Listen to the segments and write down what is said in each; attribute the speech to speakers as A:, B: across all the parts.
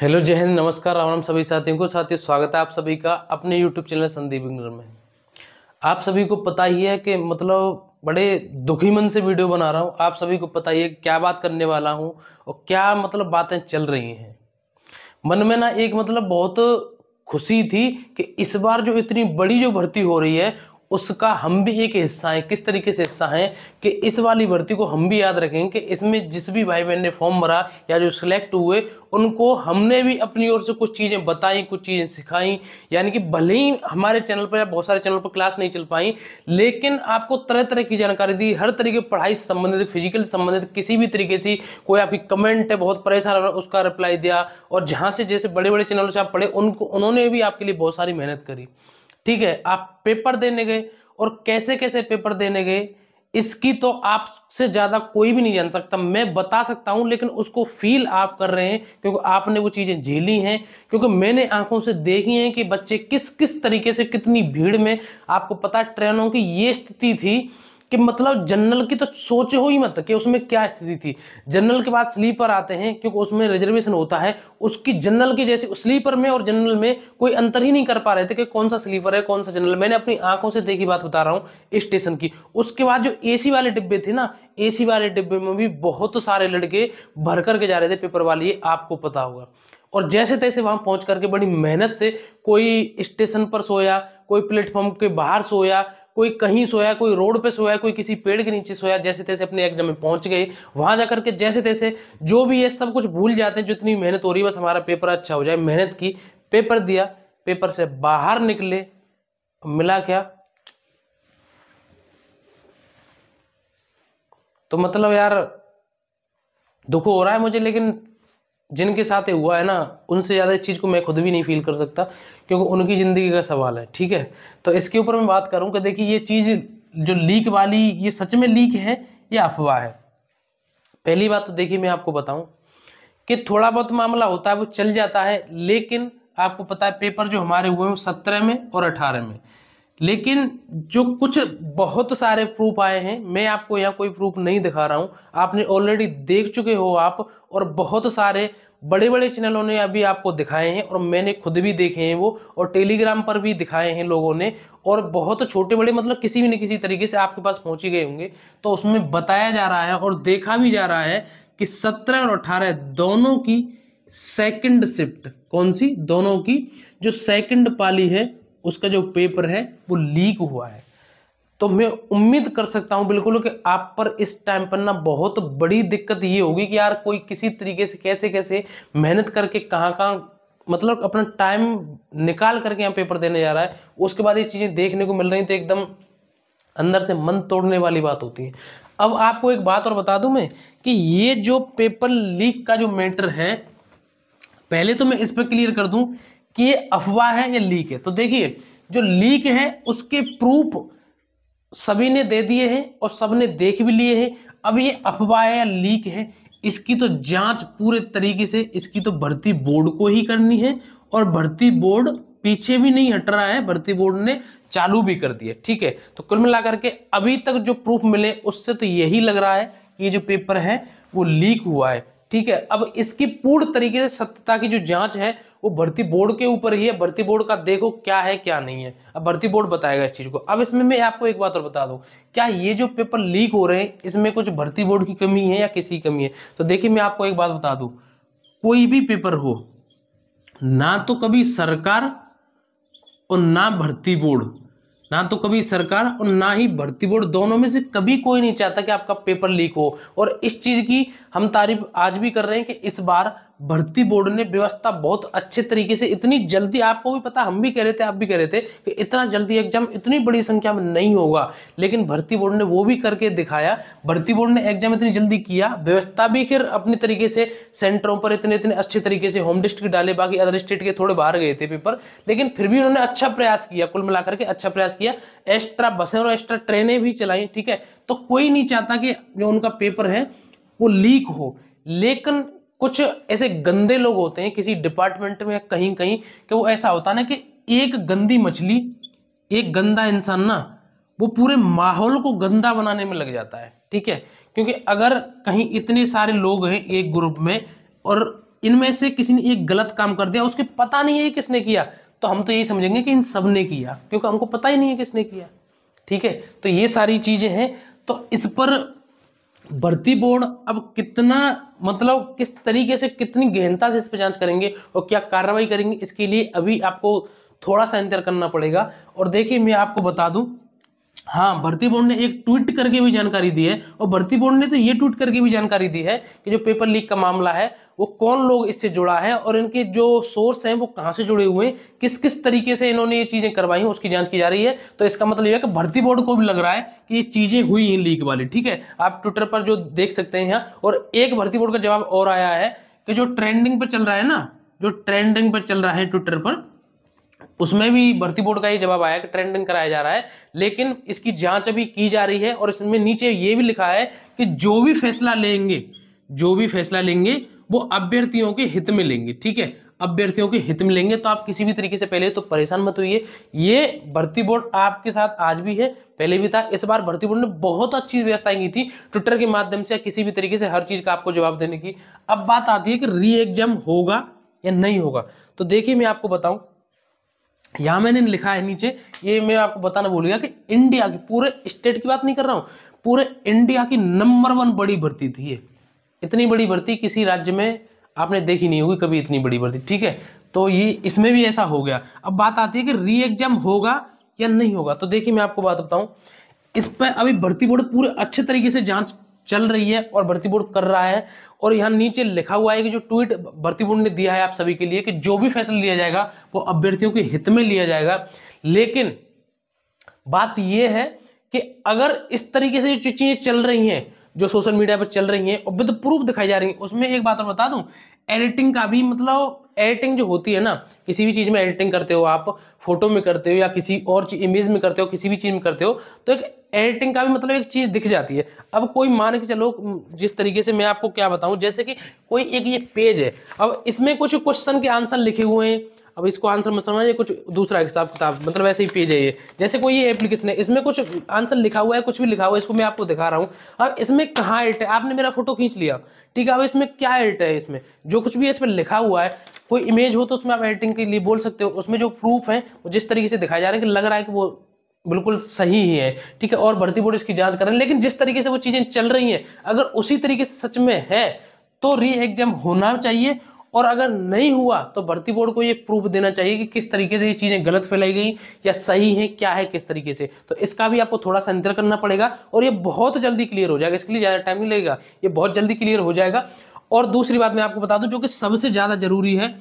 A: hello जय हिंद नमस्कार राम सभी साथियों को साथियों स्वागत है आप सभी का अपने यूट्यूब चैनल संदीप इंग्लर में आप सभी को पता ही है कि मतलब बड़े दुखी मन से वीडियो बना रहा हूँ आप सभी को पता ही है क्या बात करने वाला हूँ और क्या मतलब बातें चल रही हैं मन में ना एक मतलब बहुत खुशी थी कि इस बार जो इतनी बड़ी जो भर्ती हो रही है उसका हम भी एक हिस्सा है किस तरीके से हिस्सा है कि इस वाली भर्ती को हम भी याद रखें कि इसमें जिस भी भाई बहन ने फॉर्म भरा या जो सिलेक्ट हुए उनको हमने भी अपनी ओर से कुछ चीज़ें बताई कुछ चीज़ें सिखाई यानी कि भले ही हमारे चैनल पर या बहुत सारे चैनल पर क्लास नहीं चल पाई लेकिन आपको तरह तरह की जानकारी दी हर तरीके पढ़ाई से संबंधित फिजिकल संबंधित किसी भी तरीके से कोई आपकी कमेंट है बहुत परेशान हो उसका रिप्लाई दिया और जहाँ से जैसे बड़े बड़े चैनलों से आप पढ़े उनको उन्होंने भी आपके लिए बहुत सारी मेहनत करी ठीक है आप पेपर देने गए और कैसे कैसे पेपर देने गए इसकी तो आपसे ज्यादा कोई भी नहीं जान सकता मैं बता सकता हूं लेकिन उसको फील आप कर रहे हैं क्योंकि आपने वो चीजें झेली हैं क्योंकि मैंने आंखों से देखी हैं कि बच्चे किस किस तरीके से कितनी भीड़ में आपको पता ट्रेनों की ये स्थिति थी कि मतलब जनरल की तो सोचे हो ही मत कि उसमें क्या स्थिति थी जनरल के बाद स्लीपर आते हैं क्योंकि उसमें रिजर्वेशन होता है उसकी जनरल की जैसे स्लीपर में और जनरल में कोई अंतर ही नहीं कर पा रहे थे कि कौन सा स्लीपर है कौन सा जनरल मैंने अपनी आंखों से देखी बात बता रहा हूँ स्टेशन की उसके बाद जो एसी वाले डिब्बे थे ना एसी वाले डिब्बे में भी बहुत सारे लड़के भर करके जा रहे थे पेपर वाले ये आपको पता होगा और जैसे तैसे वहाँ पहुँच करके बड़ी मेहनत से कोई स्टेशन पर सोया कोई प्लेटफॉर्म के बाहर सोया कोई कहीं सोया कोई रोड पे सोया कोई किसी पेड़ के नीचे सोया जैसे तैसे अपने एग्जाम में पहुंच गए वहां जाकर के जैसे तैसे जो भी है सब कुछ भूल जाते हैं जो इतनी मेहनत हो रही है बस हमारा पेपर अच्छा हो जाए मेहनत की पेपर दिया पेपर से बाहर निकले मिला क्या तो मतलब यार दुख हो रहा है मुझे लेकिन जिनके साथ हुआ है ना उनसे ज़्यादा इस चीज़ को मैं खुद भी नहीं फील कर सकता क्योंकि उनकी ज़िंदगी का सवाल है ठीक है तो इसके ऊपर मैं बात करूँ कि देखिए ये चीज़ जो लीक वाली ये सच में लीक है या अफवाह है पहली बात तो देखिए मैं आपको बताऊँ कि थोड़ा बहुत मामला होता है वो चल जाता है लेकिन आपको पता है पेपर जो हमारे हुए हैं सत्रह में और अठारह में लेकिन जो कुछ बहुत सारे प्रूफ आए हैं मैं आपको यहाँ कोई प्रूफ नहीं दिखा रहा हूँ आपने ऑलरेडी देख चुके हो आप और बहुत सारे बड़े बड़े चैनलों ने अभी आपको दिखाए हैं और मैंने खुद भी देखे हैं वो और टेलीग्राम पर भी दिखाए हैं लोगों ने और बहुत छोटे बड़े मतलब किसी भी न किसी तरीके से आपके पास पहुँचे गए होंगे तो उसमें बताया जा रहा है और देखा भी जा रहा है कि सत्रह और अठारह दोनों की सेकेंड शिफ्ट कौन सी दोनों की जो सेकेंड पाली है उसका जो पेपर है वो लीक हुआ है तो मैं उम्मीद कर सकता हूँ बिल्कुल कि आप पर इस टाइम पर ना बहुत बड़ी दिक्कत ये होगी कि यार कोई किसी तरीके से कैसे कैसे मेहनत करके कहाँ कहाँ मतलब अपना टाइम निकाल करके यहाँ पेपर देने जा रहा है उसके बाद ये चीज़ें देखने को मिल रही तो एकदम अंदर से मन तोड़ने वाली बात होती है अब आपको एक बात और बता दूं मैं कि ये जो पेपर लीक का जो मैटर है पहले तो मैं इस पर क्लियर कर दूं कि ये अफवाह है या लीक है तो देखिए जो लीक है उसके प्रूफ सभी ने दे दिए हैं और सबने देख भी लिए हैं अब ये अफवाह या लीक है इसकी तो जांच पूरे तरीके से इसकी तो भर्ती बोर्ड को ही करनी है और भर्ती बोर्ड पीछे भी नहीं हट रहा है भर्ती बोर्ड ने चालू भी कर दिया ठीक है तो कुल मिलाकर के अभी तक जो प्रूफ मिले उससे तो यही लग रहा है कि ये जो पेपर है वो लीक हुआ है ठीक है अब इसकी पूर्ण तरीके से सत्यता की जो जांच है वो भर्ती बोर्ड के ऊपर ही है भर्ती बोर्ड का देखो क्या है क्या नहीं है अब भर्ती बोर्ड बताएगा इस चीज़ को अब इसमें मैं आपको एक बात और बता दू क्या ये जो पेपर लीक हो रहे हैं इसमें कुछ भर्ती बोर्ड की कमी है या किसी की कमी है तो देखिए मैं आपको एक बात बता दू कोई भी पेपर हो ना तो कभी सरकार और ना भर्ती बोर्ड ना तो कभी सरकार और ना ही भर्ती बोर्ड दोनों में से कभी कोई नहीं चाहता कि आपका पेपर लीक हो और इस चीज़ की हम तारीफ आज भी कर रहे हैं कि इस बार भर्ती बोर्ड ने व्यवस्था बहुत अच्छे तरीके से इतनी जल्दी आपको भी पता हम भी कह रहे थे आप भी कह रहे थे कि इतना जल्दी एग्जाम इतनी बड़ी संख्या में नहीं होगा लेकिन भर्ती बोर्ड ने वो भी करके दिखाया भर्ती बोर्ड ने एग्जाम इतनी जल्दी किया व्यवस्था भी फिर अपने तरीके से सेंटरों पर इतने इतने अच्छे तरीके से होम डिस्ट्रिक्ट डाले बाकी अदर स्टेट के थोड़े बाहर गए थे पेपर लेकिन फिर भी उन्होंने अच्छा प्रयास किया कुल मिलाकर के अच्छा प्रयास किया एक्स्ट्रा बसें और एक्स्ट्रा ट्रेनें भी चलाई ठीक है तो कोई नहीं चाहता कि जो उनका पेपर है वो लीक हो लेकिन कुछ ऐसे गंदे लोग होते हैं किसी डिपार्टमेंट में कहीं कहीं कि वो ऐसा होता ना कि एक गंदी मछली एक गंदा इंसान ना वो पूरे माहौल को गंदा बनाने में लग जाता है ठीक है क्योंकि अगर कहीं इतने सारे लोग हैं एक ग्रुप में और इनमें से किसी ने एक गलत काम कर दिया उसके पता नहीं है किसने किया तो हम तो यही समझेंगे कि इन सब ने किया क्योंकि हमको पता ही नहीं है किसने किया ठीक है तो ये सारी चीज़ें हैं तो इस पर भर्ती बोर्ड अब कितना मतलब किस तरीके से कितनी गहनता से इस पर जांच करेंगे और क्या कार्रवाई करेंगे इसके लिए अभी आपको थोड़ा सा इंतजार करना पड़ेगा और देखिए मैं आपको बता दूं हाँ भर्ती बोर्ड ने एक ट्वीट करके भी जानकारी दी है और भर्ती बोर्ड ने तो ये ट्वीट करके भी जानकारी दी है कि जो पेपर लीक का मामला है वो कौन लोग इससे जुड़ा है और इनके जो सोर्स हैं वो कहाँ से जुड़े हुए हैं किस किस तरीके से इन्होंने ये चीज़ें करवाई हैं उसकी जांच की जा रही है तो इसका मतलब यह है कि भर्ती बोर्ड को भी लग रहा है कि ये चीज़ें हुई हैं लीक वाली ठीक है आप ट्विटर पर जो देख सकते हैं यहाँ और एक भर्ती बोर्ड का जवाब और आया है कि जो ट्रेंडिंग पर चल रहा है ना जो ट्रेंडिंग पर चल रहा है ट्विटर पर उसमें भी भर्ती बोर्ड का ही जवाब आया कि ट्रेंडिंग कराया जा रहा है लेकिन इसकी जांच अभी की जा रही है और इसमें नीचे ये भी लिखा है कि जो भी फैसला लेंगे जो भी फैसला लेंगे वो अभ्यर्थियों के हित में लेंगे ठीक है अभ्यर्थियों के हित में लेंगे तो आप किसी भी तरीके से पहले तो परेशान मत होइए ये भर्ती बोर्ड आपके साथ आज भी है पहले भी था इस बार भर्ती बोर्ड ने बहुत अच्छी व्यवस्थाएं की थी ट्विटर के माध्यम से किसी भी तरीके से हर चीज़ का आपको जवाब देने की अब बात आती है कि री एग्जाम होगा या नहीं होगा तो देखिए मैं आपको बताऊं यहाँ मैंने लिखा है नीचे ये मैं आपको बताना भूल गया कि इंडिया की पूरे स्टेट की बात नहीं कर रहा हूँ पूरे इंडिया की नंबर वन बड़ी भर्ती थी ये इतनी बड़ी भर्ती किसी राज्य में आपने देखी नहीं होगी कभी इतनी बड़ी भर्ती ठीक है तो ये इसमें भी ऐसा हो गया अब बात आती है कि री एग्जाम होगा या नहीं होगा तो देखिए मैं आपको बात बताऊँ इस पर अभी भर्ती बोर्ड पूरे अच्छे तरीके से जांच चल रही है और भर्ती बोर्ड कर रहा है और यहाँ नीचे लिखा हुआ है कि जो ट्वीट भर्ती बोर्ड ने दिया है आप सभी के लिए कि जो भी फैसला लिया जाएगा वो अभ्यर्थियों के हित में लिया जाएगा लेकिन बात यह है कि अगर इस तरीके से जो चीज़ें चल रही हैं जो सोशल मीडिया पर चल रही हैं और विद प्रूफ दिखाई जा रही है उसमें एक बात और बता दूं एडिटिंग का भी मतलब एडिटिंग जो होती है ना किसी भी चीज़ में एडिटिंग करते हो आप फोटो में करते हो या किसी और इमेज में करते हो किसी भी चीज़ में करते हो तो एक एडिटिंग का भी मतलब एक चीज़ दिख जाती है अब कोई मान के चलो जिस तरीके से मैं आपको क्या बताऊँ जैसे कि कोई एक ये पेज है अब इसमें कुछ क्वेश्चन के आंसर लिखे हुए हैं अब इसको आंसर मत समझिए कुछ दूसरा हिसाब किताब मतलब ऐसे ही पेज है ये जैसे कोई ये एप्लीकेशन है इसमें कुछ आंसर लिखा हुआ है कुछ भी लिखा हुआ है इसको मैं आपको दिखा रहा हूँ अब इसमें कहाँ एल्ट है आपने मेरा फोटो खींच लिया ठीक है अब इसमें क्या एल्ट है इसमें जो कुछ भी इसमें लिखा हुआ है कोई इमेज हो तो उसमें आप एडिटिंग के लिए बोल सकते हो उसमें जो प्रूफ है वो जिस तरीके से दिखाया जा रहा है कि लग रहा है कि वो बिल्कुल सही ही है ठीक है और भर्ती बोर्ड इसकी जांच कर रहे हैं लेकिन जिस तरीके से वो चीज़ें चल रही हैं अगर उसी तरीके से सच में है तो री एग्जाम होना चाहिए और अगर नहीं हुआ तो भर्ती बोर्ड को ये प्रूफ देना चाहिए कि किस तरीके से ये चीज़ें गलत फैलाई गई या सही है क्या है किस तरीके से तो इसका भी आपको थोड़ा सा अंतर करना पड़ेगा और ये बहुत जल्दी क्लियर हो जाएगा इसके लिए ज़्यादा टाइम नहीं लगेगा ये बहुत जल्दी क्लियर हो जाएगा और दूसरी बात मैं आपको बता दूं जो कि सबसे ज़्यादा ज़रूरी है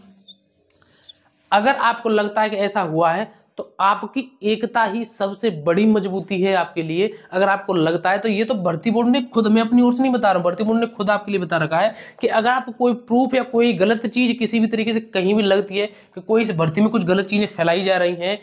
A: अगर आपको लगता है कि ऐसा हुआ है तो आपकी एकता ही सबसे बड़ी मजबूती है आपके लिए अगर आपको लगता है तो ये तो भर्ती बोर्ड ने खुद मैं अपनी ओर से नहीं बता रहा हूँ भर्ती बोर्ड ने खुद आपके लिए बता रखा है कि अगर आपको कोई प्रूफ या कोई गलत चीज़ किसी भी तरीके से कहीं भी लगती है कि कोई इस भर्ती में कुछ गलत चीज़ें फैलाई जा रही हैं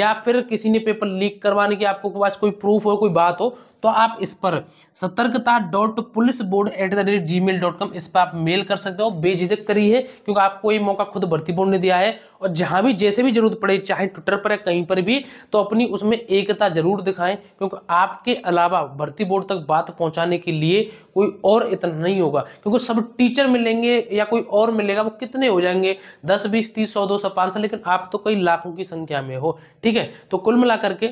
A: या फिर किसी ने पेपर लीक करवाने की आपको पास कोई प्रूफ हो कोई बात हो तो आप इस पर सतर्कता dot police board at the rate G mail dot com इस पर आप मेल कर सकते हो बेझिझक करिए क्योंकि आपको ये मौका खुद भर्ती बोर्ड ने दिया है और जहां भी जैसे भी जरूरत पड़े चाहे ट्विटर पर कहीं पर भी तो अपनी उसमें एकता जरूर दिखाएं क्योंकि आपके अलावा भर्ती बोर्ड तक बात पहुंचाने के लिए कोई और इतना नहीं होगा क्योंकि सब टीचर मिलेंगे या कोई और मिलेगा वो कितने हो जाएंगे दस बीस तीस सौ दो सौ पाँच सौ लेकिन आप तो कई लाखों की संख्या में हो ठीक है तो कुल मिलाकर के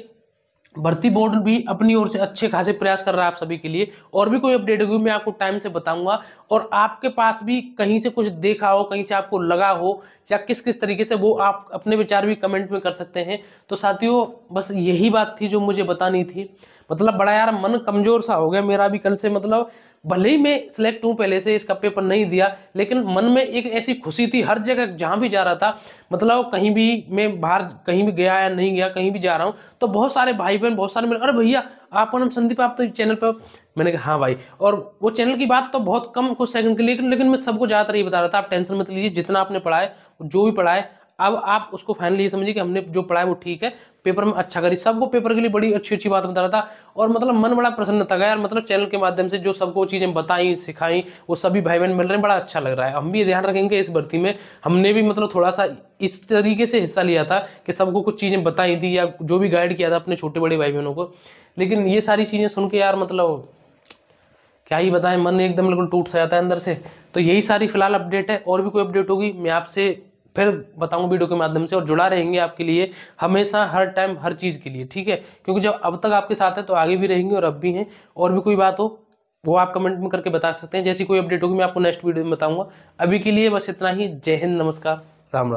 A: भर्ती बोर्ड भी अपनी ओर से अच्छे खासे प्रयास कर रहा है आप सभी के लिए और भी कोई अपडेट होगी मैं आपको टाइम से बताऊंगा और आपके पास भी कहीं से कुछ देखा हो कहीं से आपको लगा हो या किस किस तरीके से वो आप अपने विचार भी कमेंट में कर सकते हैं तो साथियों बस यही बात थी जो मुझे बतानी थी मतलब बड़ा यार मन कमजोर सा हो गया मेरा भी कल से मतलब भले ही मैं सिलेक्ट हूँ पहले से इसका पेपर नहीं दिया लेकिन मन में एक ऐसी खुशी थी हर जगह जहाँ भी जा रहा था मतलब कहीं भी मैं बाहर कहीं भी गया या नहीं गया कहीं भी जा रहा हूँ तो बहुत सारे भाई बहन बहुत सारे मेरे अरे भैया और नाम संदीप आप तो चैनल पर मैंने कहा हाँ भाई और वो चैनल की बात तो बहुत कम कुछ सेकंड के लिए लेकिन मैं सबको ज़्यादातर ये बता रहा था आप टेंशन मत लीजिए जितना आपने पढ़ाए जो भी पढ़ाए अब आप उसको फाइनली ये समझिए कि हमने जो पढ़ा है वो ठीक है पेपर में अच्छा करी सबको पेपर के लिए बड़ी अच्छी अच्छी बात बता रहा था और मतलब मन बड़ा प्रसन्न था यार मतलब चैनल के माध्यम से जो सबको चीज़ें बताई सिखाई वो सभी भाई बहन मिल रहे हैं बड़ा अच्छा लग रहा है हम भी ध्यान रखेंगे इस भर्ती में हमने भी मतलब थोड़ा सा इस तरीके से हिस्सा लिया था कि सबको कुछ चीज़ें बताई थी या जो भी गाइड किया था अपने छोटे बड़े भाई बहनों को लेकिन ये सारी चीज़ें सुन के यार मतलब क्या ही बताएं मन एकदम बिल्कुल टूट सा जाता है अंदर से तो यही सारी फिलहाल अपडेट है और भी कोई अपडेट होगी मैं आपसे फिर बताऊँ वीडियो के माध्यम से और जुड़ा रहेंगे आपके लिए हमेशा हर टाइम हर चीज़ के लिए ठीक है क्योंकि जब अब तक आपके साथ है तो आगे भी रहेंगे और अब भी हैं और भी कोई बात हो वो आप कमेंट में करके बता सकते हैं जैसी कोई अपडेट होगी मैं आपको नेक्स्ट वीडियो में बताऊंगा अभी के लिए बस इतना ही जय हिंद नमस्कार राम राम